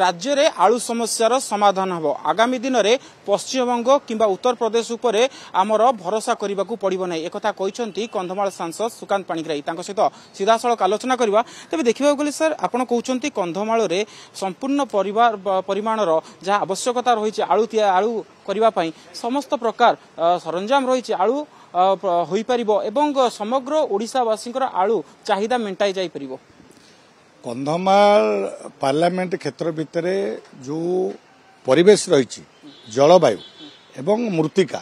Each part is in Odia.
ରାଜ୍ୟରେ ଆଳୁ ସମସ୍ୟାର ସମାଧାନ ହେବ ଆଗାମୀ ଦିନରେ ପଶ୍ଚିମବଙ୍ଗ କିମ୍ବା ଉତ୍ତରପ୍ରଦେଶ ଉପରେ ଆମର ଭରସା କରିବାକୁ ପଡ଼ିବ ନାହିଁ ଏକଥା କହିଛନ୍ତି କନ୍ଧମାଳ ସାଂସଦ ସୁକାନ୍ତ ପାଣିଗ୍ରାହୀ ତାଙ୍କ ସହିତ ସିଧାସଳଖ ଆଲୋଚନା କରିବା ତେବେ ଦେଖିବାକୁ ଗଲେ ସାର୍ ଆପଣ କହୁଛନ୍ତି କନ୍ଧମାଳରେ ସମ୍ପୂର୍ଣ୍ଣ ପରିମାଣର ଯାହା ଆବଶ୍ୟକତା ରହିଛି ଆଳୁ ଆଳୁ କରିବା ପାଇଁ ସମସ୍ତ ପ୍ରକାର ସରଞ୍ଜାମ ରହିଛି ଆଳୁ ହୋଇପାରିବ ଏବଂ ସମଗ୍ର ଓଡ଼ିଶାବାସୀଙ୍କର ଆଳୁ ଚାହିଦା ମେଣ୍ଟାଇ ଯାଇପାରିବ କନ୍ଧମାଳ ପାର୍ଲାମେଣ୍ଟ କ୍ଷେତ୍ର ଭିତରେ ଯେଉଁ ପରିବେଶ ରହିଛି ଜଳବାୟୁ ଏବଂ ମୃତ୍ତିକା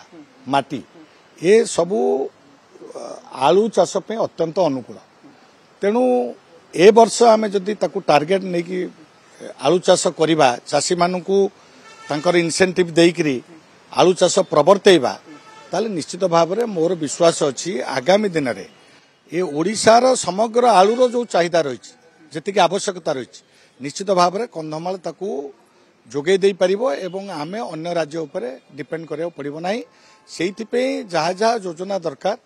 ମାଟି ଏ ସବୁ ଆଳୁ ଚାଷ ପାଇଁ ଅତ୍ୟନ୍ତ ଅନୁକୂଳ ତେଣୁ ଏ ବର୍ଷ ଆମେ ଯଦି ତାକୁ ଟାର୍ଗେଟ୍ ନେଇକି ଆଳୁ ଚାଷ କରିବା ଚାଷୀମାନଙ୍କୁ ତାଙ୍କର ଇନ୍ସେଣ୍ଟିଭ୍ ଦେଇକରି ଆଳୁ ଚାଷ ପ୍ରବର୍ତ୍ତାଇବା ତାହେଲେ ନିଶ୍ଚିତ ଭାବରେ ମୋର ବିଶ୍ୱାସ ଅଛି ଆଗାମୀ ଦିନରେ ଏ ଓଡ଼ିଶାର ସମଗ୍ର ଆଳୁର ଯେଉଁ ଚାହିଦା ରହିଛି ଯେତିକି ଆବଶ୍ୟକତା ରହିଛି ନିଶ୍ଚିତ ଭାବରେ କନ୍ଧମାଳ ତାକୁ ଯୋଗାଇ ଦେଇପାରିବ ଏବଂ ଆମେ ଅନ୍ୟ ରାଜ୍ୟ ଉପରେ ଡିପେଣ୍ଡ କରିବାକୁ ପଡ଼ିବ ନାହିଁ ସେଇଥିପାଇଁ ଯାହା ଯାହା ଯୋଜନା ଦରକାର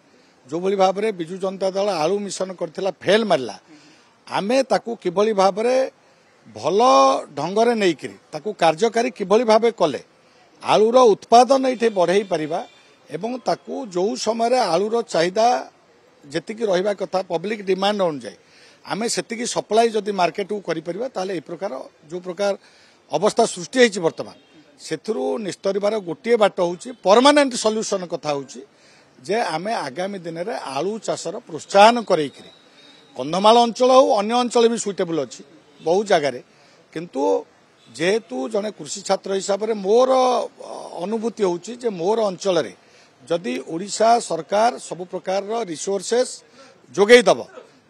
ଯେଉଁଭଳି ଭାବରେ ବିଜୁ ଜନତା ଦଳ ଆଳୁ ମିଶନ କରିଥିଲା ଫେଲ୍ ମାରିଲା ଆମେ ତାକୁ କିଭଳି ଭାବରେ ଭଲ ଢଙ୍ଗରେ ନେଇକରି ତାକୁ କାର୍ଯ୍ୟକାରୀ କିଭଳି ଭାବେ କଲେ ଆଳୁର ଉତ୍ପାଦନ ଏଇଠି ବଢ଼େଇ ପାରିବା ଏବଂ ତାକୁ ଯେଉଁ ସମୟରେ ଆଳୁର ଚାହିଦା ଯେତିକି ରହିବା କଥା ପବ୍ଲିକ୍ ଡିମାଣ୍ଡ ଅନୁଯାୟୀ ଆମେ ସେତିକି ସପ୍ଲାଏ ଯଦି ମାର୍କେଟକୁ କରିପାରିବା ତାହେଲେ ଏ ପ୍ରକାର ଯେଉଁ ପ୍ରକାର ଅବସ୍ଥା ସୃଷ୍ଟି ହେଇଛି ବର୍ତ୍ତମାନ ସେଥିରୁ ନିସ୍ତରିବାର ଗୋଟିଏ ବାଟ ହେଉଛି ପରମାନେଣ୍ଟ ସଲ୍ୟୁସନ୍ କଥା ହେଉଛି ଯେ ଆମେ ଆଗାମୀ ଦିନରେ ଆଳୁ ଚାଷର ପ୍ରୋତ୍ସାହନ କରେଇକିରି କନ୍ଧମାଳ ଅଞ୍ଚଳ ହେଉ ଅନ୍ୟ ଅଞ୍ଚଳ ବି ସୁଇଟେବୁଲ୍ ଅଛି ବହୁ ଜାଗାରେ କିନ୍ତୁ ଯେହେତୁ ଜଣେ କୃଷି ଛାତ୍ର ହିସାବରେ ମୋର ଅନୁଭୂତି ହେଉଛି ଯେ ମୋର ଅଞ୍ଚଳରେ ଯଦି ଓଡ଼ିଶା ସରକାର ସବୁ ପ୍ରକାରର ରିସୋର୍ସେସ୍ ଯୋଗାଇ ଦେବ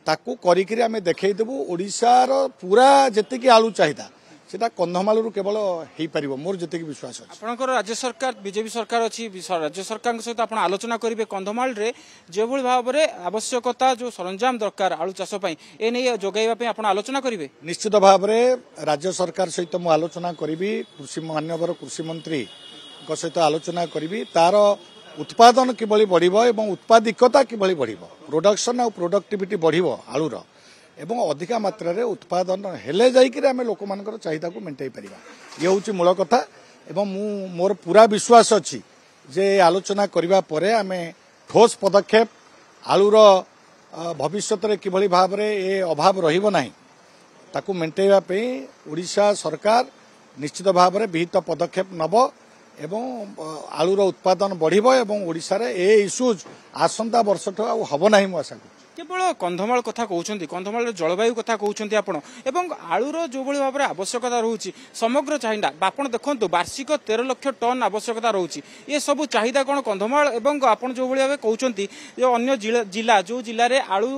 ତାକୁ କରିକିରି ଆମେ ଦେଖେଇଦେବୁ ଓଡ଼ିଶାର ପୁରା ଯେତିକି ଆଳୁ ଚାହିଦା সেটা কন্ধমালু কেবল হয়ে পাব মোর যেত বিশ্বাস আপনার রাজ্য সরকার বিজেপি সরকার অজ্য সরকার সহ আপনার আলোচনা করবে কন্ধমালে যেভাবে ভাবে আবশ্যকতা যে সরঞ্জাম দরকার আলু চাষপ্রাই এ নিয়ে যোগাইবা আপনার আলোচনা করবে নিশ্চিত ভাবে রাজ্য সরকার সহ আলোচনা করবি কৃষি মানবর কৃষিমন্ত্রী সহ আলোচনা করবি তার ଉତ୍ପାଦନ କିଭଳି ବଢ଼ିବ ଏବଂ ଉତ୍ପାଦିକତା କିଭଳି ବଢ଼ିବ ପ୍ରୋଡକ୍ସନ୍ ଆଉ ପ୍ରୋଡକ୍ଟିଭିଟି ବଢ଼ିବ ଆଳୁର ଏବଂ ଅଧିକା ମାତ୍ରାରେ ଉତ୍ପାଦନ ହେଲେ ଯାଇକରି ଆମେ ଲୋକମାନଙ୍କର ଚାହିଦାକୁ ମେଣ୍ଟାଇ ପାରିବା ଇଏ ହେଉଛି ମୂଳ କଥା ଏବଂ ମୁଁ ମୋର ପୁରା ବିଶ୍ୱାସ ଅଛି ଯେ ଆଲୋଚନା କରିବା ପରେ ଆମେ ଠୋସ୍ ପଦକ୍ଷେପ ଆଳୁର ଭବିଷ୍ୟତରେ କିଭଳି ଭାବରେ ଏ ଅଭାବ ରହିବ ନାହିଁ ତାକୁ ମେଣ୍ଟାଇବା ପାଇଁ ଓଡ଼ିଶା ସରକାର ନିଶ୍ଚିତ ଭାବରେ ବିହିତ ପଦକ୍ଷେପ ନେବ ଏବଂ ଆଳୁର ଉତ୍ପାଦନ ବଢ଼ିବ ଏବଂ ଓଡ଼ିଶାରେ ଏ ଇସ୍ୟୁଜ୍ ଆସନ୍ତା ବର୍ଷଠୁ ଆଉ ହେବ ନାହିଁ ମୁଁ ଆଶା କରୁଛି କେବଳ କନ୍ଧମାଳ କଥା କହୁଛନ୍ତି କନ୍ଧମାଳର ଜଳବାୟୁ କଥା କହୁଛନ୍ତି ଆପଣ ଏବଂ ଆଳୁର ଯେଉଁଭଳି ଭାବରେ ଆବଶ୍ୟକତା ରହୁଛି ସମଗ୍ର ଚାହିଦା ଆପଣ ଦେଖନ୍ତୁ ବାର୍ଷିକ ତେର ଲକ୍ଷ ଟନ୍ ଆବଶ୍ୟକତା ରହୁଛି ଏ ସବୁ ଚାହିଦା କ'ଣ କନ୍ଧମାଳ ଏବଂ ଆପଣ ଯେଉଁଭଳି ଭାବେ କହୁଛନ୍ତି ଯେ ଅନ୍ୟ ଜିଲ୍ଲା ଯେଉଁ ଜିଲ୍ଲାରେ ଆଳୁ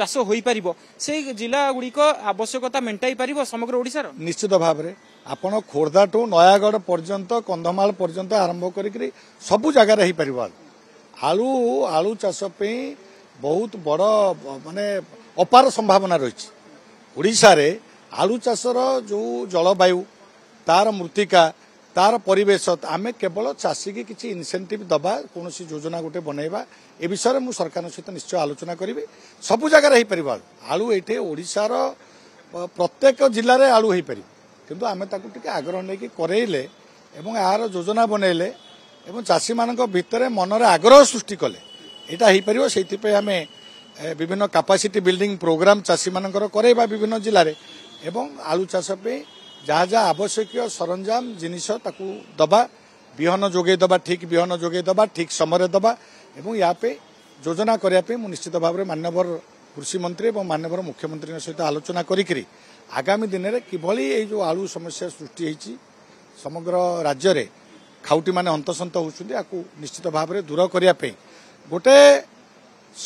ଚାଷ ହୋଇପାରିବ ସେଇ ଜିଲ୍ଲା ଗୁଡ଼ିକ ଆବଶ୍ୟକତା ମେଣ୍ଟାଇ ପାରିବ ସମଗ୍ର ଓଡ଼ିଶାର ନିଶ୍ଚିତ ଭାବରେ ଆପଣ ଖୋର୍ଦ୍ଧା ଠୁ ନୟାଗଡ଼ ପର୍ଯ୍ୟନ୍ତ କନ୍ଧମାଳ ପର୍ଯ୍ୟନ୍ତ ଆରମ୍ଭ କରିକି ସବୁ ଜାଗାରେ ହେଇପାରିବ ଆଳୁ ଆଳୁ ଚାଷ ପାଇଁ ବହୁତ ବଡ଼ ମାନେ ଅପାର ସମ୍ଭାବନା ରହିଛି ଓଡ଼ିଶାରେ ଆଳୁ ଚାଷର ଯେଉଁ ଜଳବାୟୁ ତାର ମୃତ୍ତିକା ତାର ପରିବେଶ ଆମେ କେବଳ ଚାଷୀକି କିଛି ଇନସେଣ୍ଟିଭ୍ ଦେବା କୌଣସି ଯୋଜନା ଗୋଟେ ବନେଇବା ଏ ବିଷୟରେ ମୁଁ ସରକାରଙ୍କ ସହିତ ନିଶ୍ଚୟ ଆଲୋଚନା କରିବି ସବୁ ଜାଗାରେ ହେଇପାରିବ ଆଳୁ ଆଳୁ ଏଇଠି ଓଡ଼ିଶାର ପ୍ରତ୍ୟେକ ଜିଲ୍ଲାରେ ଆଳୁ ହେଇପାରିବ କିନ୍ତୁ ଆମେ ତାକୁ ଟିକେ ଆଗ୍ରହ ନେଇକି କରେଇଲେ ଏବଂ ଏହାର ଯୋଜନା ବନେଇଲେ ଏବଂ ଚାଷୀମାନଙ୍କ ଭିତରେ ମନରେ ଆଗ୍ରହ ସୃଷ୍ଟି କଲେ ଏଇଟା ହେଇପାରିବ ସେଇଥିପାଇଁ ଆମେ ବିଭିନ୍ନ କାପାସିଟି ବିଲ୍ଡିଂ ପ୍ରୋଗ୍ରାମ୍ ଚାଷୀମାନଙ୍କର କରେଇବା ବିଭିନ୍ନ ଜିଲ୍ଲାରେ ଏବଂ ଆଳୁ ଚାଷ ପାଇଁ ଯାହା ଯାହା ଆବଶ୍ୟକୀୟ ସରଞ୍ଜାମ ଜିନିଷ ତାକୁ ଦେବା ବିହନ ଯୋଗାଇ ଦେବା ଠିକ୍ ବିହନ ଯୋଗାଇ ଦେବା ଠିକ୍ ସମୟରେ ଦେବା ଏବଂ ୟା ପାଇଁ ଯୋଜନା କରିବା ପାଇଁ ମୁଁ ନିଶ୍ଚିତ ଭାବରେ ମାନ୍ୟବର କୃଷିମନ୍ତ୍ରୀ ଏବଂ ମାନ୍ୟବର ମୁଖ୍ୟମନ୍ତ୍ରୀଙ୍କ ସହିତ ଆଲୋଚନା କରିକିରି ଆଗାମୀ ଦିନରେ କିଭଳି ଏଇ ଯେଉଁ ଆଳୁ ସମସ୍ୟା ସୃଷ୍ଟି ହୋଇଛି ସମଗ୍ର ରାଜ୍ୟରେ ଖାଉଟିମାନେ ହନ୍ତସନ୍ତ ହେଉଛନ୍ତି ଆକୁ ନିଶ୍ଚିତ ଭାବରେ ଦୂର କରିବା ପାଇଁ ଗୋଟେ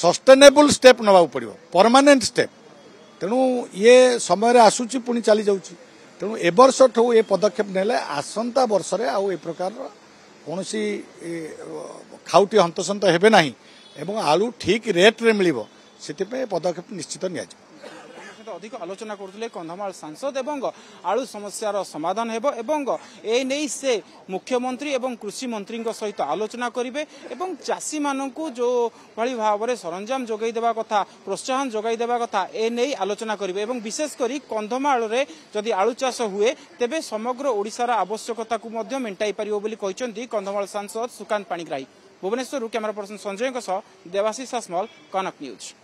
ସଷ୍ଟେନେବୁଲ୍ ଷ୍ଟେପ୍ ନେବାକୁ ପଡ଼ିବ ପରମାନେଣ୍ଟ ଷ୍ଟେପ୍ ତେଣୁ ଇଏ ସମୟରେ ଆସୁଛି ପୁଣି ଚାଲିଯାଉଛି ତେଣୁ ଏ ବର୍ଷଠୁ ଏ ପଦକ୍ଷେପ ନେଲେ ଆସନ୍ତା ବର୍ଷରେ ଆଉ ଏ ପ୍ରକାରର କୌଣସି ଖାଉଟି ହନ୍ତସନ୍ତ ହେବେ ନାହିଁ ଏବଂ ଆଳୁ ଠିକ୍ ରେଟ୍ରେ ମିଳିବ ସେଥିପାଇଁ ପଦକ୍ଷେପ ନିଶ୍ଚିତ ନିଆଯିବ ସଂକ୍ରାନ୍ତ ଅଧିକ ଆଲୋଚନା କରୁଥିଲେ କନ୍ଧମାଳ ସାଂସଦ ଏବଂ ଆଳୁ ସମସ୍ୟାର ସମାଧାନ ହେବ ଏବଂ ଏ ନେଇ ସେ ମୁଖ୍ୟମନ୍ତ୍ରୀ ଏବଂ କୃଷିମନ୍ତ୍ରୀଙ୍କ ସହିତ ଆଲୋଚନା କରିବେ ଏବଂ ଚାଷୀମାନଙ୍କୁ ଯେଉଁଭଳି ଭାବରେ ସରଞ୍ଜାମ ଯୋଗାଇ ଦେବା କଥା ପ୍ରୋତ୍ସାହନ ଯୋଗାଇ ଦେବା କଥା ଏ ନେଇ ଆଲୋଚନା କରିବେ ଏବଂ ବିଶେଷ କରି କନ୍ଧମାଳରେ ଯଦି ଆଳୁ ଚାଷ ହୁଏ ତେବେ ସମଗ୍ର ଓଡ଼ିଶାର ଆବଶ୍ୟକତାକୁ ମଧ୍ୟ ମେଣ୍ଟାଇ ପାରିବ ବୋଲି କହିଛନ୍ତି କନ୍ଧମାଳ ସାଂସଦ ସୁକାନ୍ତ ପାଣିଗ୍ରାହୀ ଭୁବନେଶ୍ୱରରୁ କ୍ୟାମେରା ପର୍ସନ ସଞ୍ଜୟଙ୍କ ସହ ଦେବାଶିଷ ଆସମଲ କନକ ନ୍ୟୁଜ୍